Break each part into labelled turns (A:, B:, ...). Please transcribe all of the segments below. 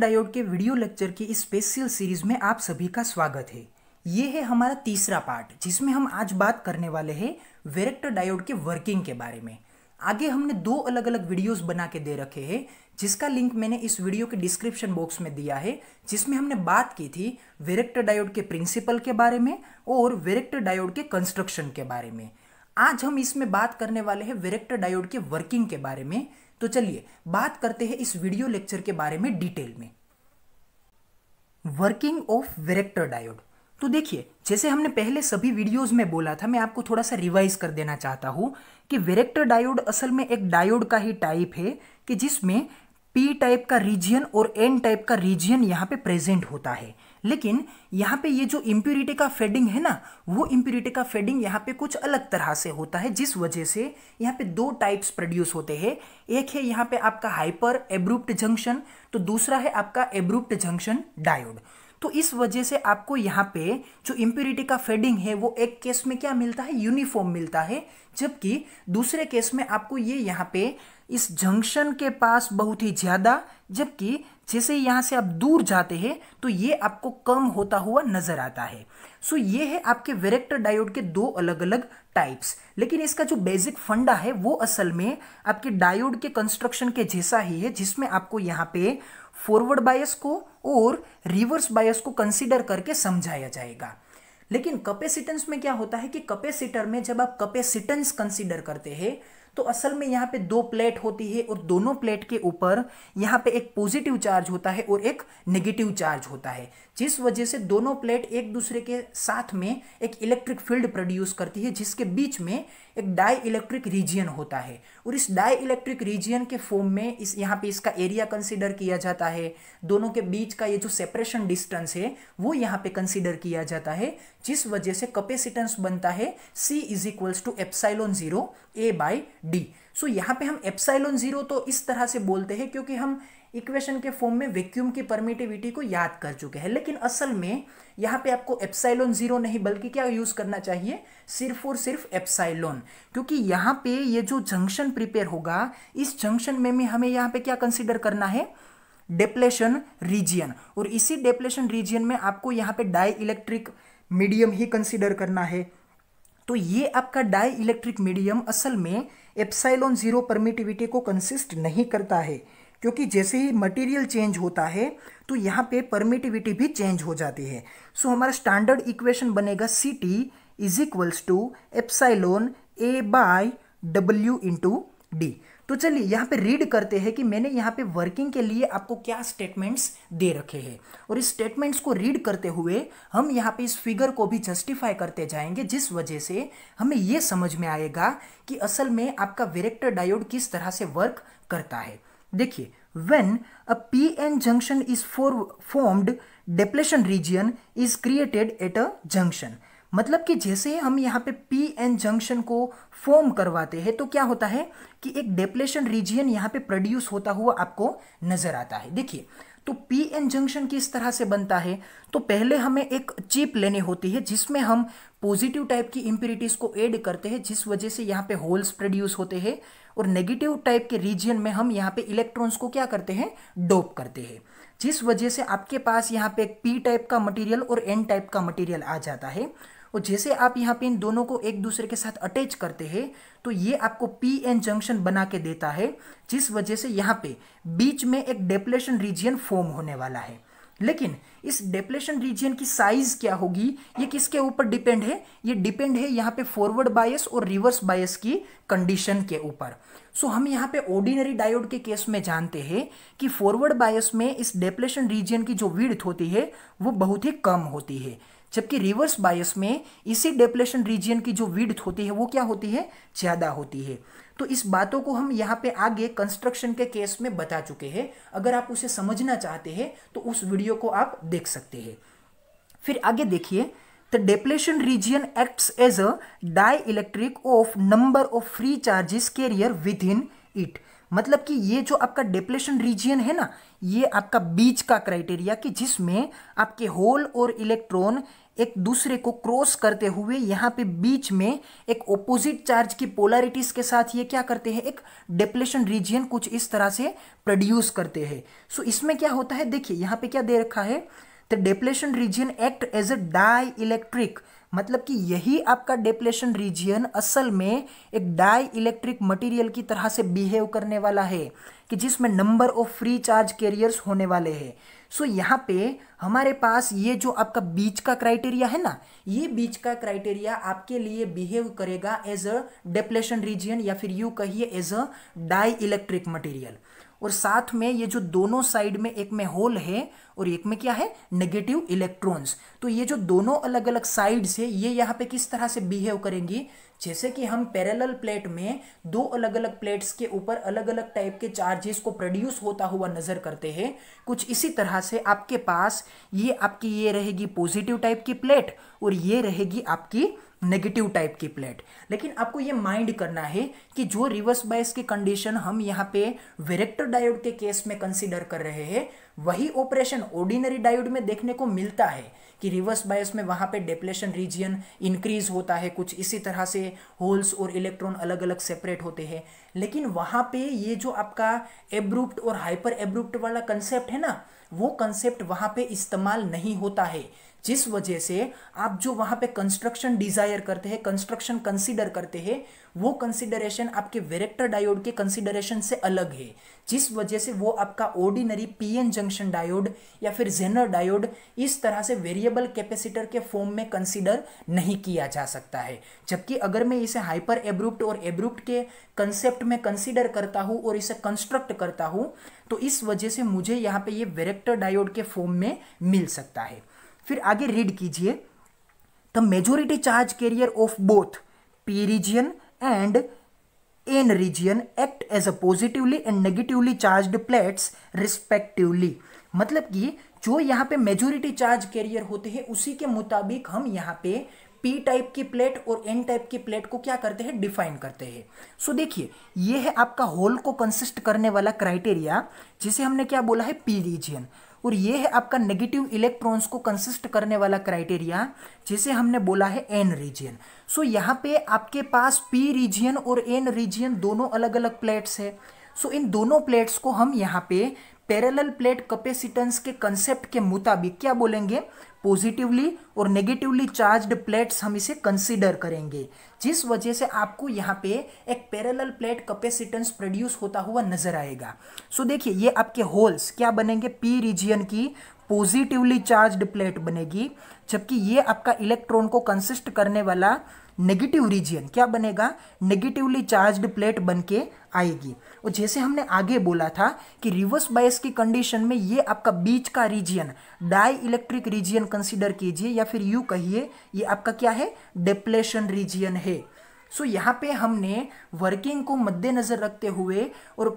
A: diode के video lecture की इस स्पेशल सीरीज में आप सभी का स्वागत है ये है हमारा तीसरा पार्ट जिसमें हम आज बात करने वाले हैं वेरेक्टर डायोड के वर्किंग के बारे में आगे हमने दो अलग अलग वीडियोस बना के दे रखे हैं जिसका लिंक मैंने इस वीडियो के डिस्क्रिप्शन बॉक्स में दिया है जिसमें हमने बात की थी वेरेक्टर डायोड के प्रिंसिपल के बारे में और वेरेक्टर डायोड के कंस्ट्रक्शन के बारे में आज हम इसमें बात करने वाले हैं वेरेक्टर डायोड के वर्किंग के बारे में तो चलिए बात करते हैं इस वीडियो लेक्चर के बारे में डिटेल में वर्किंग ऑफ वेरेक्टर डायोड तो देखिए जैसे हमने पहले सभी वीडियोस में बोला था मैं आपको थोड़ा सा रिवाइज कर देना चाहता हूं कि वेरेक्टर डायोड असल में एक डायोड का ही टाइप है कि जिसमें पी टाइप का रीजियन और एन टाइप का रीजियन यहाँ पे प्रेजेंट होता है लेकिन यहाँ पे ये जो इम्प्यूरिटी का फेडिंग है ना वो इम्प्यूरिटी का फेडिंग यहाँ पे कुछ अलग तरह से होता है जिस वजह से यहाँ पे दो टाइप्स प्रोड्यूस होते हैं एक है यहाँ पे आपका हाइपर एब्रुप्ट जंक्शन तो दूसरा है आपका एब्रुप्ट जंक्शन डायोड तो इस वजह से आपको यहाँ पे जो इम्प्यूरिटी का फेडिंग है वो एक केस में क्या मिलता है यूनिफॉर्म मिलता है जबकि दूसरे केस में आपको ये यहाँ पे इस जंक्शन के पास बहुत ही ज़्यादा जबकि जैसे यहाँ से आप दूर जाते हैं तो ये आपको कम होता हुआ नज़र आता है सो so, ये है आपके वेरेक्टर डायोड के दो अलग अलग टाइप्स लेकिन इसका जो बेसिक फंडा है वो असल में आपके डायोड के कंस्ट्रक्शन के जैसा ही है जिसमें आपको यहाँ पे फॉरवर्ड बायस को और रिवर्स बायस को कंसिडर करके समझाया जाएगा लेकिन कपेसिटन्स में क्या होता है कि कपेसिटर में जब आप कैपेसिटेंस कंसिडर करते हैं तो असल में यहाँ पे दो प्लेट होती है और दोनों प्लेट के ऊपर यहाँ पे एक पॉजिटिव चार्ज होता है और एक नेगेटिव चार्ज होता है जिस वजह से दोनों प्लेट एक दूसरे के साथ में एक इलेक्ट्रिक फील्ड प्रोड्यूस करती है जिसके बीच में एक डाई इलेक्ट्रिक रीजियन होता है और इस डाई इलेक्ट्रिक रीजियन के फॉर्म में इस यहाँ पे इसका एरिया कंसिडर किया जाता है दोनों के बीच का ये जो सेपरेशन डिस्टेंस है वो यहाँ पे कंसिडर किया जाता है जिस वजह से कपेसिटेंस बनता है C is equals to epsilon zero A by D so so, यहाँ पे हम एप्साइलोन जीरो तो इस तरह से बोलते हैं क्योंकि हम इक्वेशन के फॉर्म में वैक्यूम की परमिटिविटी को याद कर चुके हैं लेकिन असल में यहाँ पे आपको एप्साइलोन जीरो नहीं बल्कि क्या यूज़ करना चाहिए सिर्फ और सिर्फ एप्साइलोन क्योंकि यहाँ पे ये जो जंक्शन प्रिपेयर होगा इस जंक्शन में भी हमें यहाँ पे क्या कंसिडर करना है डेप्लेशन रीजियन और इसी डेप्लेशन रीजियन में आपको यहाँ पे डाई इलेक्ट्रिक मीडियम ही कंसिडर करना है तो ये आपका डाई इलेक्ट्रिक मीडियम असल में एप्साइलॉन ज़ीरो परमिटिविटी को कंसिस्ट नहीं करता है क्योंकि जैसे ही मटेरियल चेंज होता है तो यहाँ पे परमिटिविटी भी चेंज हो जाती है सो so, हमारा स्टैंडर्ड इक्वेशन बनेगा C T is equals to epsilon A by W into D तो चलिए यहाँ पे रीड करते हैं कि मैंने यहाँ पे वर्किंग के लिए आपको क्या स्टेटमेंट्स दे रखे हैं और इस स्टेटमेंट्स को रीड करते हुए हम यहाँ पे इस फिगर को भी जस्टिफाई करते जाएंगे जिस वजह से हमें ये समझ में आएगा कि असल में आपका वेरेक्टर डायोड किस तरह से वर्क करता है देखिए when a P N junction is for formed depletion region is created at a junction मतलब कि जैसे हम यहाँ पे पी एन जंक्शन को फॉर्म करवाते हैं तो क्या होता है कि एक डेप्लेशन रीजियन यहाँ पे प्रोड्यूस होता हुआ आपको नज़र आता है देखिए तो पी एन जंक्शन किस तरह से बनता है तो पहले हमें एक चिप लेनी होती है जिसमें हम पॉजिटिव टाइप की इम्प्यूरिटीज को ऐड करते हैं जिस वजह से यहाँ पे होल्स प्रोड्यूस होते हैं और नेगेटिव टाइप के रीजियन में हम यहाँ पे इलेक्ट्रॉन्स को क्या करते हैं डोप करते हैं जिस वजह से आपके पास यहाँ पे एक पी टाइप का मटेरियल और एन टाइप का मटेरियल आ जाता है और जैसे आप यहाँ पे इन दोनों को एक दूसरे के साथ अटैच करते हैं तो ये आपको पी एन जंक्शन बना के देता है जिस वजह से यहाँ पे बीच में एक डेप्लेशन रीजियन फॉर्म होने वाला है लेकिन इस डेप्लेशन रीजियन की साइज क्या होगी ये किसके ऊपर डिपेंड है ये डिपेंड है यहाँ पे फॉरवर्ड बायस और रिवर्स बायस की कंडीशन के ऊपर सो so, हम यहाँ पे ऑर्डिनरी डायोड के केस में जानते हैं कि फॉरवर्ड बायस में इस डेप्लेशन रीजियन की जो विड्थ होती है वो बहुत ही कम होती है जबकि रिवर्स बायस में इसी डेप्लेशन रीजियन की जो विड्थ होती है वो क्या होती है ज़्यादा होती है तो इस बातों को हम यहाँ पे आगे कंस्ट्रक्शन के केस में बता चुके हैं अगर आप उसे समझना चाहते हैं तो उस वीडियो को आप देख सकते हैं फिर आगे देखिए the region depletion as a as electric of number of free charges carrier within it मतलब कि ये जो आपका डिप्लेशन रीजियन है ना ये आपका बीच का क्राइटेरिया कि जिसमें आपके होल और इलेक्ट्रॉन एक दूसरे को क्रॉस करते हुए यहाँ पे बीच में एक ओपोजिट चार्ज की पोलैरिटीज के साथ ये क्या करते हैं एक डिप्लेशन रीजियन कुछ इस तरह से प्रोड्यूस करते हैं सो इसमें क्या होता है देखिए यहाँ पे क्या दे रखा है the depletion region act as a dielectric मतलब कि यही आपका डेप्लेशन रीजियन असल में एक डाई इलेक्ट्रिक मटीरियल की तरह से बिहेव करने वाला है कि जिसमें number of free charge carriers होने वाले हैं सो so, यहाँ पे हमारे पास ये जो आपका बीच का क्राइटेरिया है ना ये बीच का क्राइटेरिया आपके लिए बिहेव करेगा एज अ डेप्लेशन रीजियन या फिर यू कहिए as a dielectric material और साथ में ये जो दोनों साइड में एक में होल है और एक में क्या है नेगेटिव इलेक्ट्रॉन्स तो ये जो दोनों अलग अलग साइड्स है ये यहाँ पे किस तरह से बिहेव करेंगी जैसे कि हम पैरेलल प्लेट में दो अलग अलग प्लेट्स के ऊपर अलग अलग टाइप के चार्जेस को प्रोड्यूस होता हुआ नज़र करते हैं कुछ इसी तरह से आपके पास ये आपकी ये रहेगी पॉजिटिव टाइप की प्लेट और ये रहेगी आपकी नेगेटिव टाइप की प्लेट लेकिन आपको ये माइंड करना है कि जो रिवर्स बायस की कंडीशन हम यहाँ पे वेरेक्टर डायोड के केस में कंसिडर कर रहे हैं वही ऑपरेशन ऑर्डिनरी डायोड में देखने को मिलता है कि रिवर्स बायस में वहाँ पे डेप्लेशन रीजियन इंक्रीज होता है कुछ इसी तरह से होल्स और इलेक्ट्रॉन अलग अलग सेपरेट होते हैं लेकिन वहाँ पे ये जो आपका एब्रुप्ट और हाइपर एब्रुप्ट वाला कंसेप्ट है ना वो कंसेप्ट वहाँ पे इस्तेमाल नहीं होता है जिस वजह से आप जो वहाँ पे कंस्ट्रक्शन डिज़ायर करते हैं कंस्ट्रक्शन कंसीडर करते हैं वो कंसिडरेशन आपके वेरेक्टर डायोड के कंसिडरेशन से अलग है जिस वजह से वो आपका ऑर्डिनरी पीएन जंक्शन डायोड या फिर जेनर डायोड इस तरह से वेरिएबल कैपेसिटर के फॉर्म में कंसिडर नहीं किया जा सकता है जबकि अगर मैं इसे हाइपर एब्रुप्ट और एब्रुप्ट के कंसेप्ट में कंसिडर करता हूँ और इसे कंस्ट्रक्ट करता हूँ तो इस वजह से मुझे यहाँ पे ये वेरेक्टर डायोड के फॉर्म में मिल सकता है फिर आगे रीड कीजिए the majority charge carrier of both P region and N region act as a positively and negatively charge plates respectively मतलब कि जो यहाँ पे मेजोरिटी चार्ज कैरियर होते हैं उसी के मुताबिक हम यहाँ पे पी टाइप की प्लेट और एन टाइप की प्लेट को क्या करते हैं डिफाइन करते हैं सो देखिए ये है आपका होल को कंसिस्ट करने वाला क्राइटेरिया जिसे हमने क्या बोला है पी रीजियन और ये है आपका नेगेटिव इलेक्ट्रॉन्स को कंसिस्ट करने वाला क्राइटेरिया जिसे हमने बोला है एन रीजियन सो यहाँ पे आपके पास पी रीजियन और एन रीजियन दोनों अलग अलग प्लेट्स है सो so, इन दोनों प्लेट्स को हम यहाँ पे पैरेलल प्लेट कैपेसिटेंस के कंसेप्ट के मुताबिक क्या बोलेंगे पॉजिटिवली और नेगेटिवली चार्ज्ड प्लेट्स हम इसे कंसीडर करेंगे जिस वजह से आपको यहाँ पे एक पैरेलल प्लेट कैपेसिटेंस प्रोड्यूस होता हुआ नजर आएगा सो so देखिए ये आपके होल्स क्या बनेंगे पी रीजियन की पॉजिटिवली चार्ज प्लेट बनेगी जबकि ये आपका इलेक्ट्रॉन को कंसिस्ट करने वाला नेगेटिव रीजियन क्या बनेगा नेगेटिवली चार्ज्ड प्लेट बन के आएगी और जैसे हमने आगे बोला था कि रिवर्स बायस की कंडीशन में ये आपका बीच का region dielectric region consider कीजिए या फिर यू कहिए ये आपका क्या है डिप्लेशन रीजियन है सो so, यहाँ पे हमने वर्किंग को मद्देनज़र रखते हुए और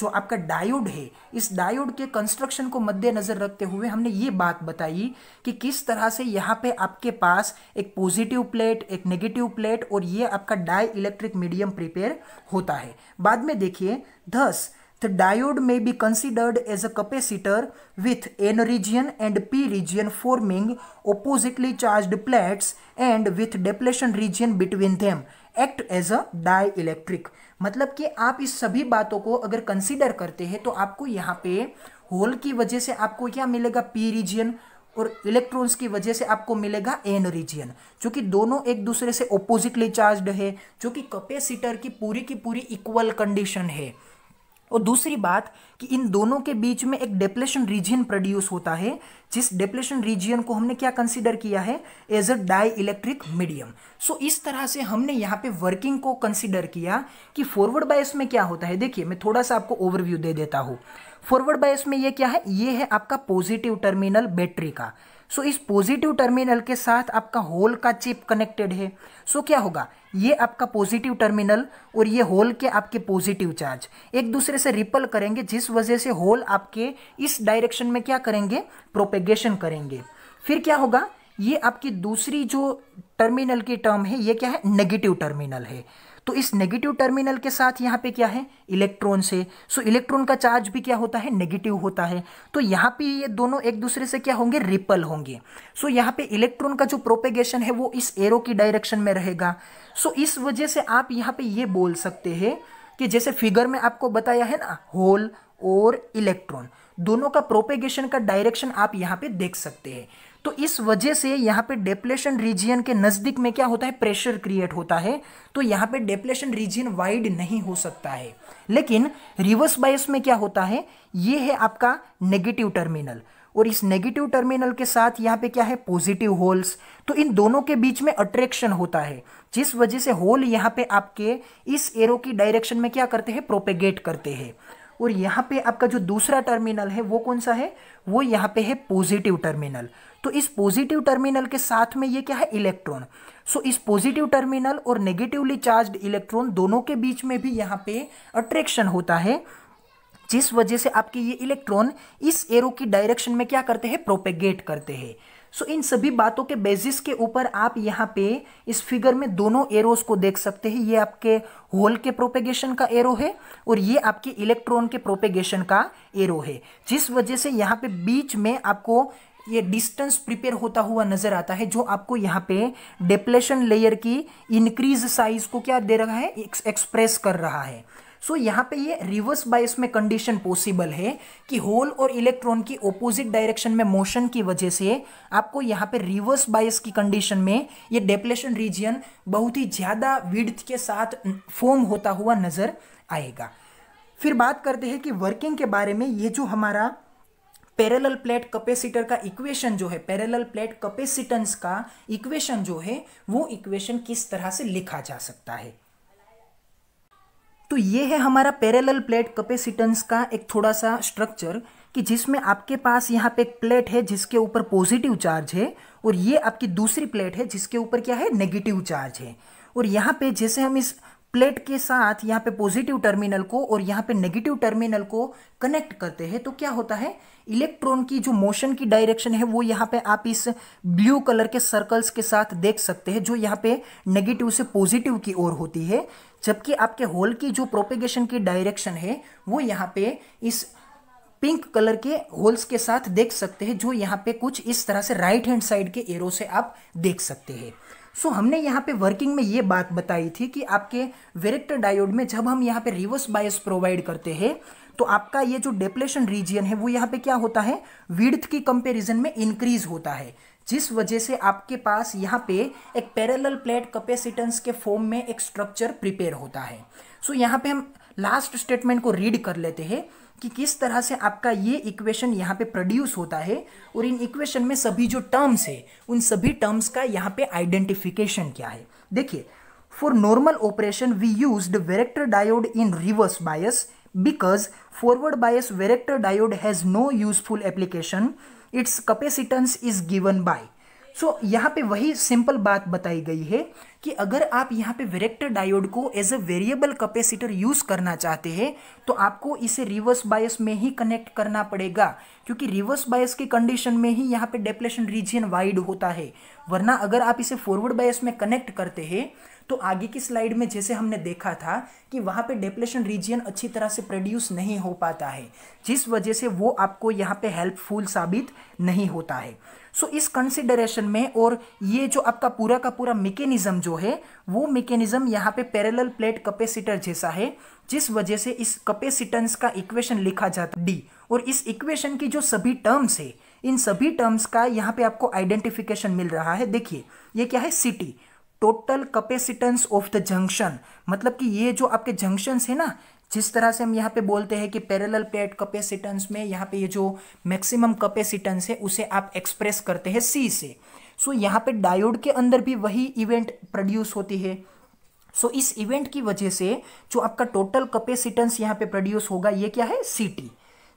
A: जो आपका डायोड है इस डायोड के कंस्ट्रक्शन को मद्देनज़र रखते हुए हमने ये बात बताई कि किस तरह से यहाँ पे आपके पास एक पॉजिटिव प्लेट एक नेगेटिव प्लेट और ये आपका डाई इलेक्ट्रिक मीडियम प्रिपेयर होता है बाद में देखिए thus the diode may be considered as a capacitor with N region and P region forming oppositely charge plates and with depletion region between them act as a dielectric मतलब कि आप इस सभी बातों को अगर कंसिडर करते हैं तो आपको यहाँ पे होल की वजह से आपको क्या मिलेगा पी रीजियन और इलेक्ट्रॉन्स की वजह से आपको मिलेगा एन रीजियन जो कि दोनों एक दूसरे से ओपोजिटली चार्ज्ड है जो कि कैपेसिटर की पूरी की पूरी इक्वल कंडीशन है और दूसरी बात कि इन दोनों के बीच में एक डेप्लेशन रीजियन प्रोड्यूस होता है जिस डेप्लेशन रीजियन को हमने क्या कंसिडर किया है as a dielectric medium so इस तरह से हमने यहाँ पे वर्किंग को कंसिडर किया कि फॉरवर्ड बायस में क्या होता है देखिए मैं थोड़ा सा आपको ओवरव्यू दे देता हूँ फॉरवर्ड बायस में ये क्या है ये है आपका पॉजिटिव टर्मिनल बैटरी का सो so, इस पॉजिटिव टर्मिनल के साथ आपका होल का चिप कनेक्टेड है सो so, क्या होगा ये आपका पॉजिटिव टर्मिनल और ये होल के आपके पॉजिटिव चार्ज एक दूसरे से रिपल करेंगे जिस वजह से होल आपके इस डायरेक्शन में क्या करेंगे प्रोपेगेशन करेंगे फिर क्या होगा ये आपकी दूसरी जो टर्मिनल की टर्म है ये क्या है नेगेटिव टर्मिनल है तो इस नेगेटिव टर्मिनल के साथ यहाँ पे क्या है इलेक्ट्रॉन से सो so, इलेक्ट्रॉन का चार्ज भी क्या होता है नेगेटिव होता है तो यहाँ पे ये दोनों एक दूसरे से क्या होंगे रिपल होंगे सो so, यहाँ पे इलेक्ट्रॉन का जो प्रोपेगेशन है वो इस एरो की डायरेक्शन में रहेगा सो so, इस वजह से आप यहाँ पे ये बोल सकते हैं कि जैसे फिगर में आपको बताया है ना होल और इलेक्ट्रॉन दोनों का प्रोपेगेशन का डायरेक्शन आप यहाँ पे देख सकते हैं तो इस वजह से यहाँ पे डेप्लेशन रीजियन के नज़दीक में क्या होता है प्रेशर क्रिएट होता है तो यहाँ पे डेप्लेशन रीजियन वाइड नहीं हो सकता है लेकिन रिवर्स बायस में क्या होता है ये है आपका नेगेटिव टर्मिनल और इस नेगेटिव टर्मिनल के साथ यहाँ पे क्या है पॉजिटिव होल्स तो इन दोनों के बीच में अट्रैक्शन होता है जिस वजह से होल यहाँ पे आपके इस एरो की डायरेक्शन में क्या करते हैं प्रोपेगेट करते हैं और यहाँ पे आपका जो दूसरा टर्मिनल है वो कौन सा है वो यहाँ पे है पॉजिटिव टर्मिनल तो इस पॉजिटिव टर्मिनल के साथ में ये क्या है इलेक्ट्रॉन सो so, इस पॉजिटिव टर्मिनल और नेगेटिवली चार्ज्ड इलेक्ट्रॉन दोनों के बीच में भी यहाँ पे अट्रैक्शन होता है जिस वजह से आपके ये इलेक्ट्रॉन इस एरो की डायरेक्शन में क्या करते हैं प्रोपेगेट करते हैं सो so, इन सभी बातों के बेसिस के ऊपर आप यहाँ पे इस फिगर में दोनों एरोस को देख सकते हैं ये आपके होल के प्रोपेगेशन का एरो है और ये आपके इलेक्ट्रॉन के प्रोपेगेशन का एरो है जिस वजह से यहाँ पे बीच में आपको ये डिस्टेंस प्रिपेयर होता हुआ नजर आता है जो आपको यहाँ पे डेप्लेशन लेयर की इंक्रीज साइज को क्या दे रहा है एक्सप्रेस कर रहा है सो so, यहाँ पे ये रिवर्स बायस में कंडीशन पॉसिबल है कि होल और इलेक्ट्रॉन की ओपोजिट डायरेक्शन में मोशन की वजह से आपको यहाँ पे रिवर्स बायस की कंडीशन में ये डेप्लेशन रीजियन बहुत ही ज़्यादा विड्थ के साथ फॉर्म होता हुआ नज़र आएगा फिर बात करते हैं कि वर्किंग के बारे में ये जो हमारा पैरेलल प्लेट कैपेसिटर का इक्वेशन जो है पैरेलल प्लेट कैपेसिटेंस का इक्वेशन जो है वो इक्वेशन किस तरह से लिखा जा सकता है तो ये है हमारा पैरेलल प्लेट कैपेसिटेंस का एक थोड़ा सा स्ट्रक्चर कि जिसमें आपके पास यहाँ पे एक प्लेट है जिसके ऊपर पॉजिटिव चार्ज है और ये आपकी दूसरी प्लेट है जिसके ऊपर क्या है नेगेटिव चार्ज है और यहाँ पे जैसे हम इस प्लेट के साथ यहाँ पे पॉजिटिव टर्मिनल को और यहाँ पे नेगेटिव टर्मिनल को कनेक्ट करते हैं तो क्या होता है इलेक्ट्रॉन की जो मोशन की डायरेक्शन है वो यहाँ पे आप इस ब्लू कलर के सर्कल्स के साथ देख सकते हैं जो यहाँ पे नेगेटिव से पॉजिटिव की ओर होती है जबकि आपके होल की जो प्रोपेगेशन की डायरेक्शन है वो यहाँ पे इस पिंक कलर के होल्स के साथ देख सकते हैं जो यहाँ पे कुछ इस तरह से राइट हैंड साइड के एरो से आप देख सकते हैं सो so, हमने यहाँ पे वर्किंग में ये बात बताई थी कि आपके वेरेक्टर डायोड में जब हम यहाँ पे रिवर्स बायस प्रोवाइड करते हैं तो आपका ये जो डेप्लेशन रीजियन है वो यहाँ पे क्या होता है विड्थ की कंपेरिजन में इंक्रीज होता है जिस वजह से आपके पास यहाँ पे एक पैरेलल प्लेट कैपेसिटेंस के फॉर्म में एक स्ट्रक्चर प्रिपेयर होता है सो so, यहाँ पे हम लास्ट स्टेटमेंट को रीड कर लेते हैं कि किस तरह से आपका ये इक्वेशन यहाँ पे प्रोड्यूस होता है और इन इक्वेशन में सभी जो टर्म्स है उन सभी टर्म्स का यहाँ पे आइडेंटिफिकेशन क्या है देखिए for normal operation we use varactor diode in reverse bias because forward bias varactor diode has no useful application its capacitance is given by so so, यहाँ पे वही सिंपल बात बताई गई है कि अगर आप यहाँ पे वेरेक्टर डायोड को as a variable capacitor use करना चाहते हैं तो आपको इसे रिवर्स बायस में ही कनेक्ट करना पड़ेगा क्योंकि रिवर्स बायस की कंडीशन में ही यहाँ पे डेप्लेशन रीजन वाइड होता है वरना अगर आप इसे फॉरवर्ड बायस में कनेक्ट करते हैं तो आगे की स्लाइड में जैसे हमने देखा था कि वहाँ पे डेप्लेशन रीजियन अच्छी तरह से प्रोड्यूस नहीं हो पाता है जिस वजह से वो आपको यहाँ पे हेल्पफुल साबित नहीं होता है सो so, इस कंसिडरेशन में और ये जो आपका पूरा का पूरा मेकेनिज़्म जो है वो मेकेनिज़्म यहाँ पे पैरेलल प्लेट कैपेसिटर जैसा है जिस वजह से इस कैपेसिटेंस का इक्वेशन लिखा जाता डी और इस इक्वेशन की जो सभी टर्म्स है इन सभी टर्म्स का यहाँ पे आपको आइडेंटिफिकेशन मिल रहा है देखिए ये क्या है C T total capacitance of the junction मतलब कि ये जो आपके जंक्शंस है ना जिस तरह से हम यहाँ पे बोलते हैं कि पैरेलल प्लेट कैपेसिटेंस में यहाँ पे ये जो मैक्सिमम कैपेसिटेंस है उसे आप एक्सप्रेस करते हैं सी से सो so, यहाँ पे डायोड के अंदर भी वही इवेंट प्रोड्यूस होती है सो so, इस इवेंट की वजह से जो आपका टोटल कैपेसिटेंस यहाँ पे प्रोड्यूस होगा ये क्या है सी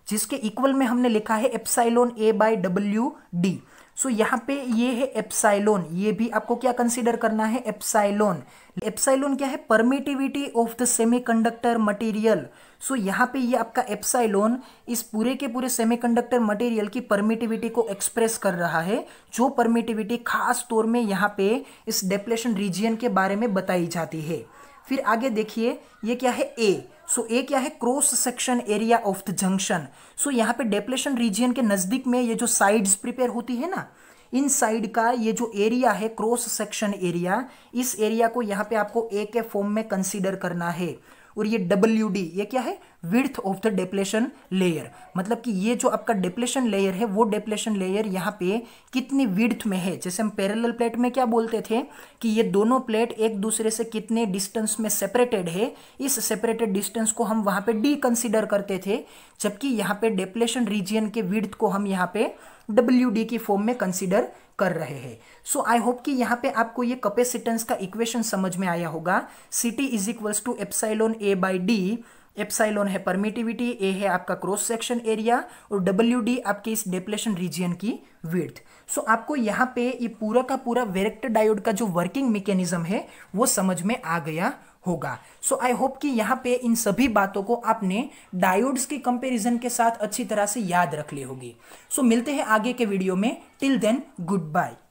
A: जिसके इक्वल में हमने लिखा है epsilon A by W D so so, यहाँ पे ये है एप्साइलोन ये भी आपको क्या कंसिडर करना है एप्साइलोन एप्साइलोन क्या है permittivity of the semiconductor material so यहाँ पे ये आपका एप्साइलोन इस पूरे के पूरे सेमीकंडक्टर मटेरियल की परमिटिविटी को एक्सप्रेस कर रहा है जो परमिटिविटी खास तौर में यहाँ पे इस डेप्लेशन रीजियन के बारे में बताई जाती है फिर आगे देखिए ये क्या है ए सो so, ए क्या है cross section area of the junction so यहाँ पे डेप्लेशन रीजियन के नज़दीक में ये जो साइड्स प्रिपेयर होती है ना इन साइड का ये जो एरिया है क्रॉस सेक्शन एरिया इस एरिया को यहाँ पे आपको ए के फॉर्म में कंसीडर करना है और ये डब्ल्यू डी ये क्या है width of the depletion layer मतलब कि ये जो आपका डेप्लेशन लेयर है वो डेप्लेशन लेयर यहाँ पे कितनी विर्थ में है जैसे हम पैरेलल प्लेट में क्या बोलते थे कि ये दोनों प्लेट एक दूसरे से कितने डिस्टेंस में सेपरेटेड है इस सेपरेटेड डिस्टेंस को हम वहाँ पे डी कंसिडर करते थे जबकि यहाँ पे डेप्लेशन रीजियन के विर्थ को हम यहाँ पे डब्ल्यू डी की फॉर्म में कंसिडर कर रहे हैं सो आई होप कि यहाँ पे आपको ये कैपेसिटेंस का इक्वेशन समझ में आया होगा C T is equals to epsilon A by D epsilon है परमिटिविटी ए है आपका क्रॉस सेक्शन एरिया और डब्ल्यू डी आपके इस डेप्लेशन रीजियन की विर्थ सो so, आपको यहाँ पे ये पूरा का पूरा वेरेक्टर डायोड का जो वर्किंग मेकेनिज्म है वो समझ में आ गया होगा सो आई होप कि यहाँ पे इन सभी बातों को आपने डायोड्स के कंपैरिजन के साथ अच्छी तरह से याद रख ली होगी सो so, मिलते हैं आगे के वीडियो में टिल देन गुड बाय